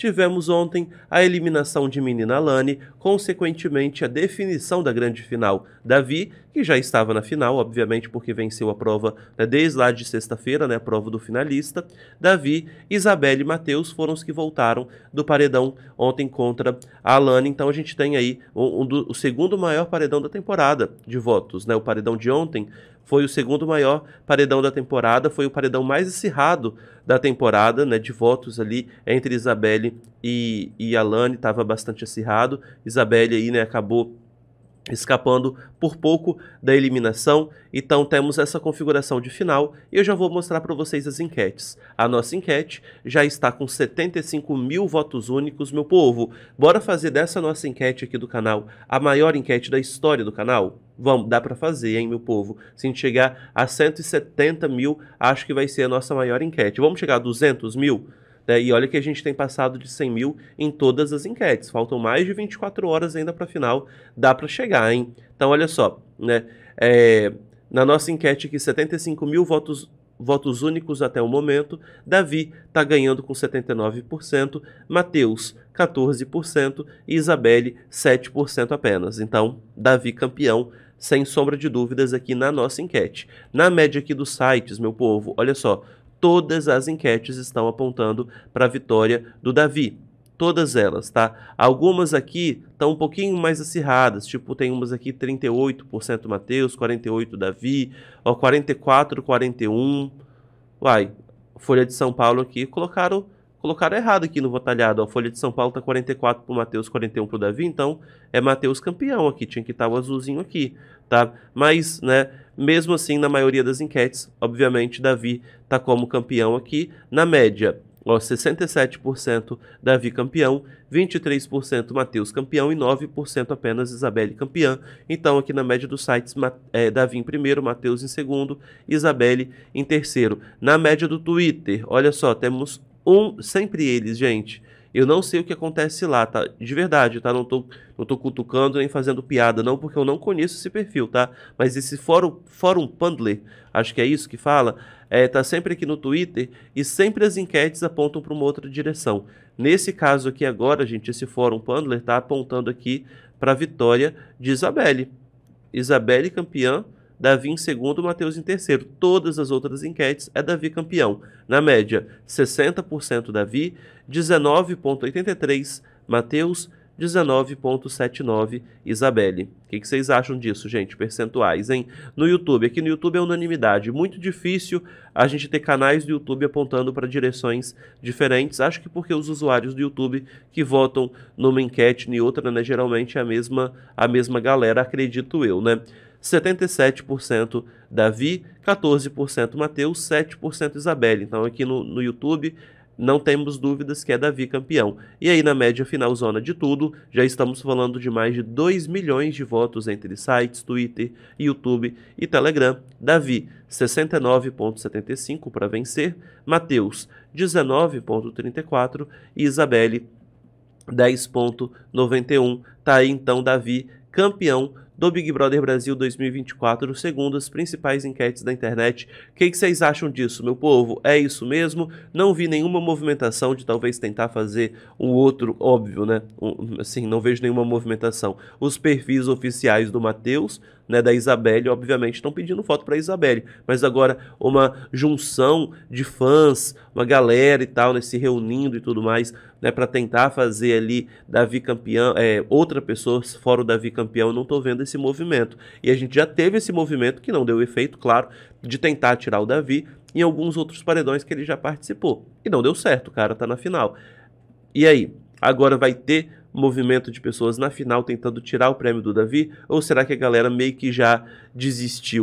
tivemos ontem a eliminação de Menina Lani, consequentemente a definição da grande final. Davi, que já estava na final, obviamente porque venceu a prova né, desde lá de sexta-feira, né, a prova do finalista. Davi, Isabelle e Matheus foram os que voltaram do paredão ontem contra a Lani. Então a gente tem aí um, um do, o segundo maior paredão da temporada de votos. Né? O paredão de ontem foi o segundo maior paredão da temporada, foi o paredão mais acirrado da temporada, né, de votos ali entre Isabelle e, e Alane, estava bastante acirrado. Isabelle aí, né, acabou escapando por pouco da eliminação. Então temos essa configuração de final e eu já vou mostrar para vocês as enquetes. A nossa enquete já está com 75 mil votos únicos, meu povo. Bora fazer dessa nossa enquete aqui do canal a maior enquete da história do canal? Vamos, dá para fazer, hein, meu povo? Se a gente chegar a 170 mil, acho que vai ser a nossa maior enquete. Vamos chegar a 200 mil? Né? E olha que a gente tem passado de 100 mil em todas as enquetes. Faltam mais de 24 horas ainda para a final. Dá para chegar, hein? Então, olha só. Né? É, na nossa enquete aqui, 75 mil votos votos únicos até o momento. Davi está ganhando com 79%, Mateus 14% e Isabelle 7% apenas. Então, Davi campeão, sem sombra de dúvidas, aqui na nossa enquete. Na média aqui dos sites, meu povo, olha só, todas as enquetes estão apontando para a vitória do Davi. Todas elas, tá? Algumas aqui estão um pouquinho mais acirradas, tipo, tem umas aqui 38% Mateus, 48% Davi, ó, 44%, 41%. Uai, Folha de São Paulo aqui colocaram colocaram errado aqui no votalhado. Ó, a Folha de São Paulo tá 44 pro Matheus, 41 pro Davi, então é Matheus campeão aqui, tinha que estar tá o azulzinho aqui, tá? Mas, né, mesmo assim, na maioria das enquetes, obviamente, Davi tá como campeão aqui, na média. Ó, 67% Davi campeão, 23% Matheus campeão e 9% apenas Isabelle campeã. Então, aqui na média dos sites, é, Davi em primeiro, Matheus em segundo, Isabelle em terceiro. Na média do Twitter, olha só, temos um, sempre eles, gente. Eu não sei o que acontece lá, tá? De verdade, tá? Não tô, não tô cutucando nem fazendo piada, não, porque eu não conheço esse perfil, tá? Mas esse fórum, fórum Pundler, acho que é isso que fala, é, tá sempre aqui no Twitter e sempre as enquetes apontam para uma outra direção. Nesse caso aqui agora, gente, esse fórum Pundler tá apontando aqui para a vitória de Isabelle. Isabelle campeã Davi em segundo, Mateus em terceiro. Todas as outras enquetes é Davi campeão. Na média, 60% Davi, 19,83% Mateus, 19,79 Isabelle. O que, que, vocês acham disso, gente? Percentuais, hein? No YouTube, aqui no YouTube é unanimidade. Muito difícil a gente ter canais do YouTube apontando para direções diferentes. Acho que porque os usuários do YouTube que votam numa enquete e outra, né? Geralmente é a mesma, a mesma galera, acredito eu, né? 77% Davi, 14% Mateus, 7% Isabelle. Então aqui no, no YouTube não temos dúvidas que é Davi campeão. E aí, na média final zona de tudo, já estamos falando de mais de 2 milhões de votos entre sites, Twitter, YouTube e Telegram. Davi, 69,75 para vencer, Mateus, 19,34 e Isabelle, 10,91. Tá aí então Davi campeão do Big Brother Brasil 2024, segundo as principais enquetes da internet. O que, que vocês acham disso, meu povo? É isso mesmo? Não vi nenhuma movimentação de talvez tentar fazer um outro, óbvio, né? Um, assim, não vejo nenhuma movimentação. Os perfis oficiais do Matheus, né, da Isabelle, obviamente estão pedindo foto para Isabelle, mas agora uma junção de fãs, uma galera e tal, né, se reunindo e tudo mais, né, para tentar fazer ali Davi campeão, é, outra pessoa fora o Davi campeão, eu não tô vendo esse esse movimento. E a gente já teve esse movimento, que não deu efeito, claro, de tentar tirar o Davi em alguns outros paredões que ele já participou. E não deu certo, o cara tá na final. E aí? Agora vai ter movimento de pessoas na final tentando tirar o prêmio do Davi? Ou será que a galera meio que já desistiu?